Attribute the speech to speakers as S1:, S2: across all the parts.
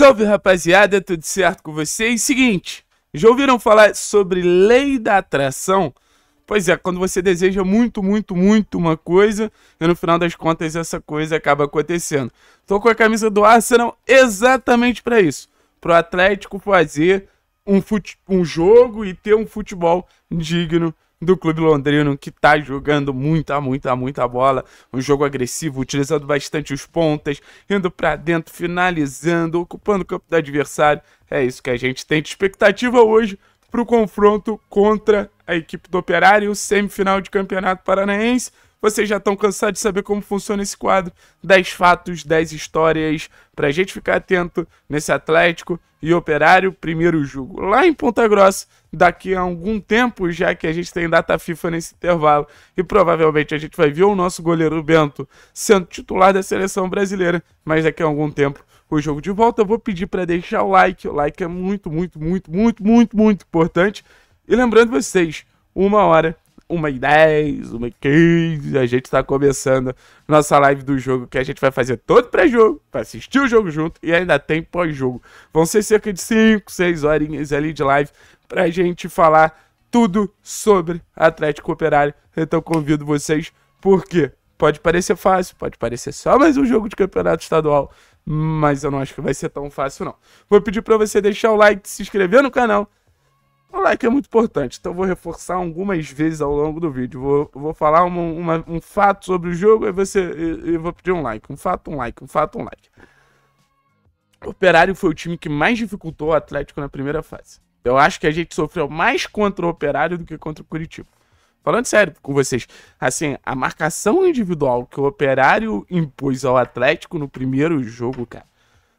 S1: Salve rapaziada, tudo certo com vocês? Seguinte, já ouviram falar sobre lei da atração? Pois é, quando você deseja muito, muito, muito uma coisa, e no final das contas essa coisa acaba acontecendo. Tô com a camisa do Arsenal exatamente para isso, para o Atlético fazer um, um jogo e ter um futebol digno do clube londrino que está jogando muita, muita, muita bola. Um jogo agressivo, utilizando bastante os pontas, indo para dentro, finalizando, ocupando o campo do adversário. É isso que a gente tem de expectativa hoje para o confronto contra a equipe do Operário, semifinal de Campeonato Paranaense. Vocês já estão cansados de saber como funciona esse quadro. 10 fatos, 10 histórias, pra gente ficar atento nesse Atlético e Operário primeiro jogo. Lá em Ponta Grossa, daqui a algum tempo, já que a gente tem data FIFA nesse intervalo, e provavelmente a gente vai ver o nosso goleiro Bento sendo titular da seleção brasileira, mas daqui a algum tempo o jogo de volta. Eu vou pedir para deixar o like. O like é muito, muito, muito, muito, muito, muito importante. E lembrando vocês, uma hora uma e 10, uma e 15. A gente tá começando nossa live do jogo que a gente vai fazer todo pré-jogo, pra assistir o jogo junto e ainda tem pós-jogo. Vão ser cerca de 5, 6 horinhas ali de live pra gente falar tudo sobre Atlético Operário. Então convido vocês, porque pode parecer fácil, pode parecer só mais um jogo de campeonato estadual, mas eu não acho que vai ser tão fácil não. Vou pedir para você deixar o like, se inscrever no canal o like é muito importante, então vou reforçar algumas vezes ao longo do vídeo. Vou, vou falar uma, uma, um fato sobre o jogo e você, eu, eu vou pedir um like. Um fato, um like, um fato, um like. O Operário foi o time que mais dificultou o Atlético na primeira fase. Eu acho que a gente sofreu mais contra o Operário do que contra o Curitiba. Falando sério com vocês, assim, a marcação individual que o Operário impôs ao Atlético no primeiro jogo, cara,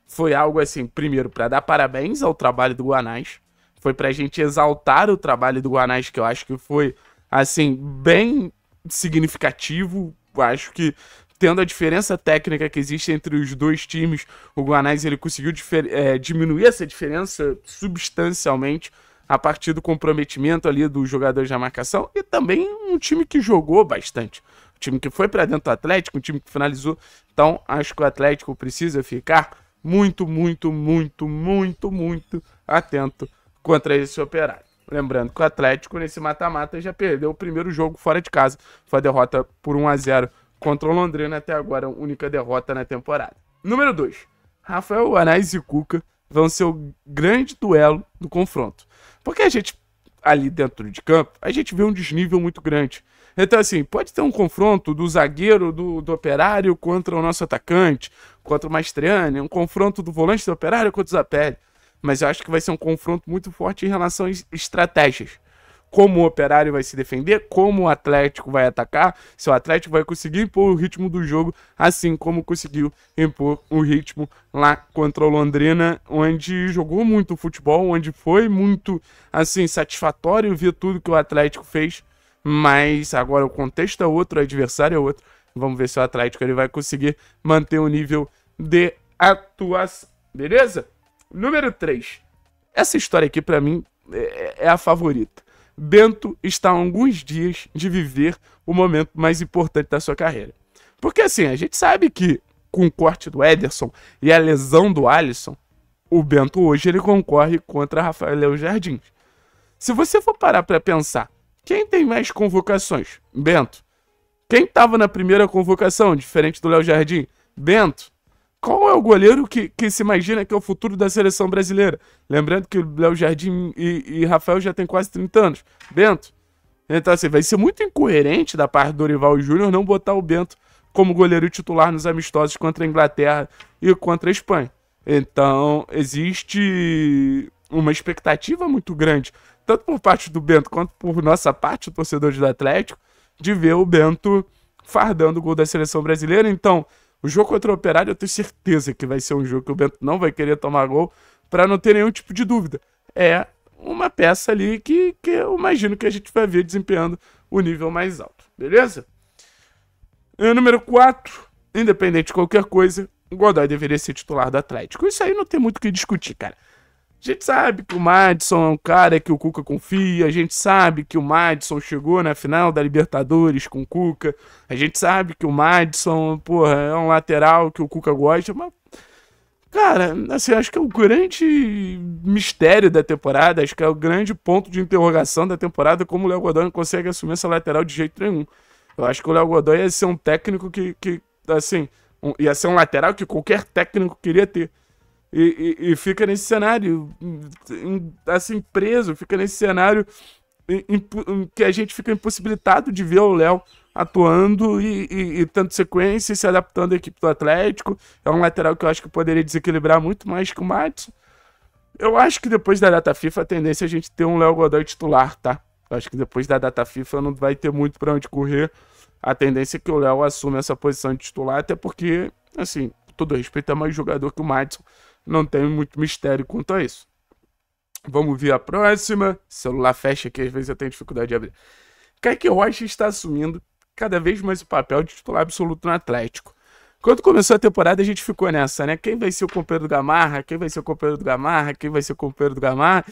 S1: foi algo assim, primeiro, para dar parabéns ao trabalho do Guanais foi pra gente exaltar o trabalho do Guanais, que eu acho que foi, assim, bem significativo. Acho que tendo a diferença técnica que existe entre os dois times, o Guanais ele conseguiu é, diminuir essa diferença substancialmente a partir do comprometimento ali dos jogadores da marcação e também um time que jogou bastante. Um time que foi para dentro do Atlético, um time que finalizou. Então, acho que o Atlético precisa ficar muito, muito, muito, muito, muito atento contra esse operário. Lembrando que o Atlético, nesse mata-mata, já perdeu o primeiro jogo fora de casa. Foi a derrota por 1 a 0 contra o Londrina, até agora única derrota na temporada. Número 2. Rafael Anais e Cuca vão ser o grande duelo do confronto. Porque a gente, ali dentro de campo, a gente vê um desnível muito grande. Então, assim, pode ter um confronto do zagueiro do, do operário contra o nosso atacante, contra o Mastriani, um confronto do volante do operário contra o Zapelli mas eu acho que vai ser um confronto muito forte em relação a estratégias. Como o Operário vai se defender, como o Atlético vai atacar, se o Atlético vai conseguir impor o ritmo do jogo, assim como conseguiu impor o ritmo lá contra o Londrina, onde jogou muito futebol, onde foi muito assim satisfatório ver tudo que o Atlético fez, mas agora o contexto é outro, o adversário é outro. Vamos ver se o Atlético ele vai conseguir manter o nível de atuação, beleza? Número 3. Essa história aqui, para mim, é, é a favorita. Bento está há alguns dias de viver o momento mais importante da sua carreira. Porque assim, a gente sabe que com o corte do Ederson e a lesão do Alisson, o Bento hoje ele concorre contra Rafael Jardim. Se você for parar para pensar, quem tem mais convocações? Bento. Quem estava na primeira convocação, diferente do Léo Jardim? Bento qual é o goleiro que, que se imagina que é o futuro da seleção brasileira? Lembrando que o Léo Jardim e, e, Rafael já têm quase 30 anos. Bento. Então, assim, vai ser muito incoerente da parte do Dorival Júnior não botar o Bento como goleiro titular nos amistosos contra a Inglaterra e contra a Espanha. Então, existe uma expectativa muito grande, tanto por parte do Bento quanto por nossa parte, torcedores do Atlético, de ver o Bento fardando o gol da seleção brasileira. Então, o jogo contra o Operário eu tenho certeza que vai ser um jogo que o Bento não vai querer tomar gol para não ter nenhum tipo de dúvida. É uma peça ali que, que eu imagino que a gente vai ver desempenhando o nível mais alto, beleza? E é, número 4, independente de qualquer coisa, o Godoy deveria ser titular do Atlético. Isso aí não tem muito o que discutir, cara. A gente sabe que o Madison é um cara que o Cuca confia, a gente sabe que o Madison chegou na final da Libertadores com o Cuca, a gente sabe que o Madison, porra, é um lateral que o Cuca gosta, mas. Cara, assim, acho que é o grande mistério da temporada, acho que é o grande ponto de interrogação da temporada, como o Léo Godoy não consegue assumir essa lateral de jeito nenhum. Eu acho que o Léo Godoy ia ser um técnico que, que assim, um, ia ser um lateral que qualquer técnico queria ter e, e, fica nesse cenário, assim, preso, fica nesse cenário que a gente fica impossibilitado de ver o Léo atuando e, e, e tendo sequência e se adaptando à equipe do Atlético. É um lateral que eu acho que poderia desequilibrar muito mais que o Matos. Eu acho que depois da data FIFA a tendência é a gente ter um Léo Godoy titular, tá? Eu acho que depois da data FIFA não vai ter muito para onde correr. A tendência é que o Léo assume essa posição de titular, até porque, assim, todo respeito, é mais jogador que o Matos não tem muito mistério quanto a isso. Vamos ver a próxima. Celular fecha que às vezes eu tenho dificuldade de abrir. Kaique Rocha é está assumindo cada vez mais o papel de titular absoluto no Atlético. Quando começou a temporada, a gente ficou nessa, né? Quem vai ser o companheiro do Gamarra? Quem vai ser o companheiro do Gamarra? Quem vai ser o companheiro do Gamarra?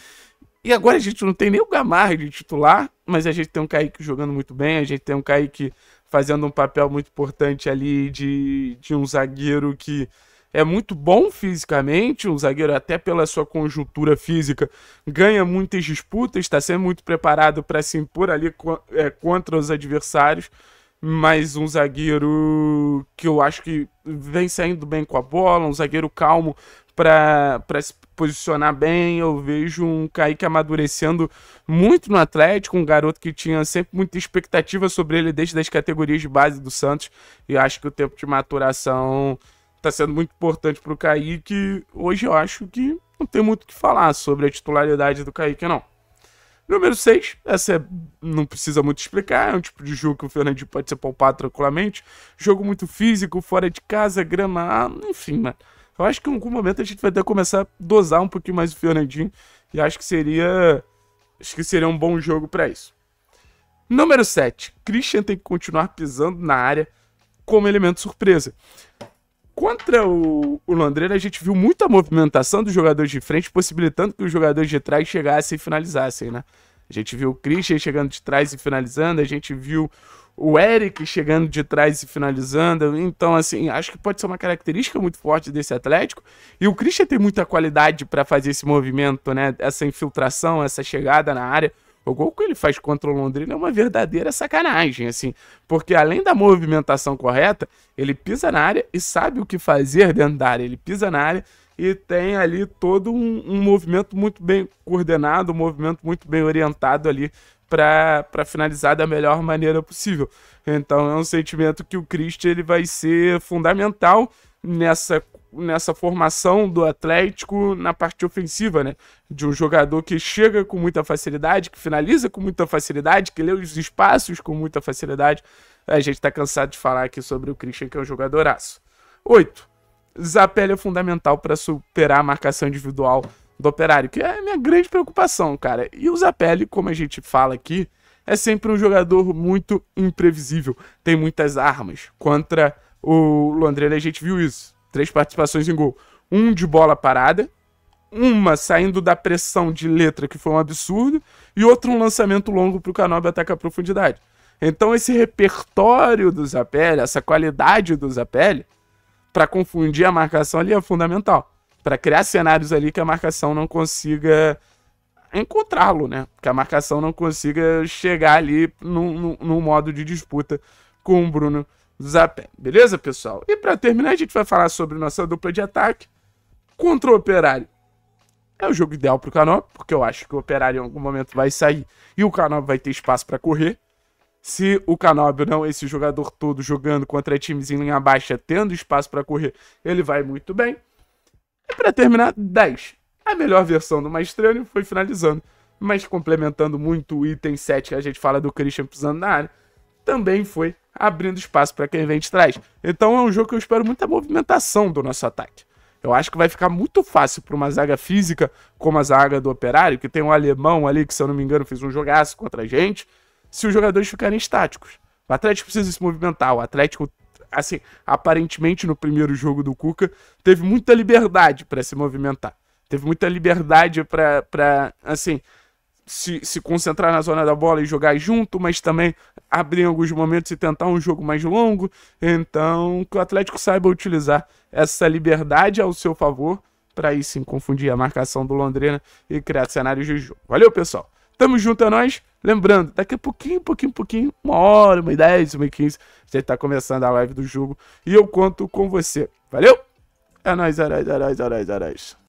S1: E agora a gente não tem nem o Gamarra de titular, mas a gente tem um Kaique jogando muito bem, a gente tem um Kaique fazendo um papel muito importante ali de, de um zagueiro que é muito bom fisicamente, um zagueiro até pela sua conjuntura física ganha muitas disputas, está sendo muito preparado para se impor ali é, contra os adversários, mas um zagueiro que eu acho que vem saindo bem com a bola, um zagueiro calmo para se posicionar bem. Eu vejo um Kaique amadurecendo muito no Atlético, um garoto que tinha sempre muita expectativa sobre ele desde as categorias de base do Santos. E acho que o tempo de maturação tá sendo muito importante pro Kaique. Hoje eu acho que não tem muito o que falar sobre a titularidade do Kaique, não. Número 6, essa é, não precisa muito explicar, é um tipo de jogo que o Fernandinho pode ser poupado tranquilamente. Jogo muito físico, fora de casa, grama, enfim, mano. Eu acho que em algum momento a gente vai até começar a dosar um pouquinho mais o Fernandinho e acho que seria acho que seria um bom jogo para isso. Número 7, Christian tem que continuar pisando na área como elemento surpresa. Contra o, o Londrina, a gente viu muita movimentação dos jogadores de frente, possibilitando que os jogadores de trás chegassem e finalizassem, né? A gente viu o Christian chegando de trás e finalizando, a gente viu o Eric chegando de trás e finalizando. Então, assim, acho que pode ser uma característica muito forte desse Atlético. E o Christian tem muita qualidade para fazer esse movimento, né? Essa infiltração, essa chegada na área. O gol que ele faz contra o Londrina é uma verdadeira sacanagem, assim, porque além da movimentação correta, ele pisa na área e sabe o que fazer dentro da área. Ele pisa na área e tem ali todo um, um movimento muito bem coordenado, um movimento muito bem orientado ali para finalizar da melhor maneira possível. Então é um sentimento que o Christian ele vai ser fundamental nessa nessa formação do Atlético na parte ofensiva, né? De um jogador que chega com muita facilidade, que finaliza com muita facilidade, que lê os espaços com muita facilidade. A gente tá cansado de falar aqui sobre o Christian, que é um jogadoraço. 8. Zapelli é fundamental para superar a marcação individual do Operário, que é a minha grande preocupação, cara. E o Zapelli, como a gente fala aqui, é sempre um jogador muito imprevisível, tem muitas armas. Contra o Londrina a gente viu isso Três participações em gol. Um de bola parada, uma saindo da pressão de letra, que foi um absurdo, e outro um lançamento longo para o Canobi atacar a profundidade. Então esse repertório do Zapelli, essa qualidade do Zapelli, para confundir a marcação ali é fundamental. Para criar cenários ali que a marcação não consiga encontrá-lo, né? Que a marcação não consiga chegar ali num, num, num modo de disputa com o Bruno Zapen. Beleza, pessoal? E para terminar, a gente vai falar sobre nossa dupla de ataque contra o Operário. É o jogo ideal para o porque eu acho que o Operário em algum momento vai sair e o Canop vai ter espaço para correr. Se o Canob não, esse jogador todo jogando contra times em linha baixa, tendo espaço para correr, ele vai muito bem. E para terminar, 10. A melhor versão do Maestrânio foi finalizando, mas complementando muito o item 7 que a gente fala do Christian pisando na área, também foi abrindo espaço para quem vem de trás. Então é um jogo que eu espero muita movimentação do nosso ataque. Eu acho que vai ficar muito fácil para uma zaga física como a zaga do Operário, que tem um alemão ali que, se eu não me engano, fez um jogaço contra a gente, se os jogadores ficarem estáticos. O Atlético precisa se movimentar, o Atlético assim, aparentemente no primeiro jogo do Cuca, teve muita liberdade para se movimentar. Teve muita liberdade para, assim, se, se concentrar na zona da bola e jogar junto, mas também abrir em alguns momentos e tentar um jogo mais longo. Então, que o Atlético saiba utilizar essa liberdade ao seu favor para aí sim confundir a marcação do Londrina e criar cenários de jogo. Valeu, pessoal. Tamo junto a é nós. Lembrando, daqui a pouquinho, pouquinho, pouquinho, uma hora, uma dez, uma quinze, Você tá começando a live do jogo e eu conto com você. Valeu? É nóis, é nóis, é nóis, é nóis, é nóis.